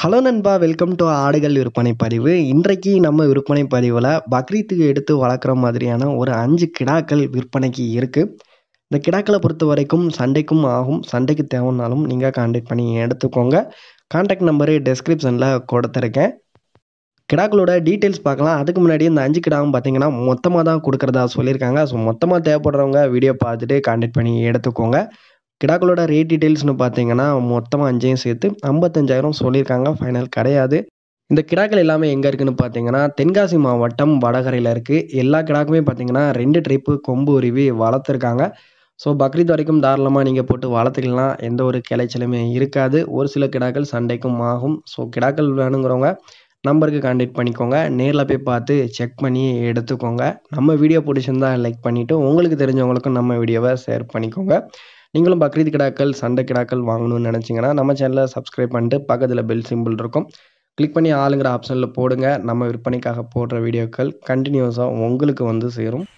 hello நண்பா welcome to ஆடுகள் விற்பனை பதிவு இன்றைக்கு நம்ம விற்பனை பதிவில் பக்ரீத்துக்கு எடுத்து வளர்க்குற மாதிரியான ஒரு அஞ்சு கிடாக்கள் விற்பனைக்கு இருக்குது இந்த கிடாக்களை பொறுத்த வரைக்கும் சண்டைக்கும் ஆகும் சண்டைக்கு தேவைன்னாலும் நீங்கள் காண்டாக்ட் பண்ணி எடுத்துக்கோங்க காண்டாக்ட் நம்பரு டெஸ்கிரிப்ஷனில் கொடுத்துருக்கேன் கிடாக்களோட டீட்டெயில்ஸ் பார்க்கலாம் அதுக்கு முன்னாடி இந்த அஞ்சு கிடாவும் பார்த்தீங்கன்னா மொத்தமாக தான் கொடுக்குறதா சொல்லியிருக்காங்க ஸோ மொத்தமாக தேவைப்படுறவங்க வீடியோ பார்த்துட்டு காண்டாக்ட் பண்ணி எடுத்துக்கோங்க கிடாக்களோட ரேட் டீட்டெயில்ஸ்னு பார்த்தீங்கன்னா மொத்தமாக அஞ்சையும் சேர்த்து ஐம்பத்தஞ்சாயிரம் சொல்லியிருக்காங்க ஃபைனல் கிடையாது இந்த கிடாக்கள் எல்லாமே எங்கே இருக்குதுன்னு பார்த்தீங்கன்னா தென்காசி மாவட்டம் வடகரையில் இருக்குது எல்லா கிடாக்குமே பார்த்தீங்கன்னா ரெண்டு ட்ரிப்பு கொம்பு உருவி வளர்த்துருக்காங்க ஸோ பக்ரீத் வரைக்கும் தாராளமாக நீங்கள் போட்டு வளர்த்துக்கலாம் எந்த ஒரு கிளைச்சலுமே இருக்காது ஒரு சில கிடாக்கள் சண்டைக்கும் ஆகும் ஸோ கிடாக்கள் வேணுங்கிறவங்க நம்பருக்கு கான்டெக்ட் பண்ணிக்கோங்க நேரில் போய் பார்த்து செக் பண்ணி எடுத்துக்கோங்க நம்ம வீடியோ பிடிச்சிருந்தா லைக் பண்ணிவிட்டு உங்களுக்கு தெரிஞ்சவங்களுக்கும் நம்ம வீடியோவை ஷேர் பண்ணிக்கோங்க நீங்களும் பக்ரீத் கிடாக்கள் சண்டை கிடாக்கள் வாங்கணும்னு நினச்சிங்கன்னா நம்ம சேனலை சப்ஸ்கிரைப் பண்ணிட்டு பக்கத்தில் பெல் சிம்பிள் இருக்கும் கிளிக் பண்ணி ஆளுங்கிற ஆப்ஷனில் போடுங்க நம்ம விற்பனைக்காக போடுற வீடியோக்கள் கண்டினியூஸாக உங்களுக்கு வந்து சேரும்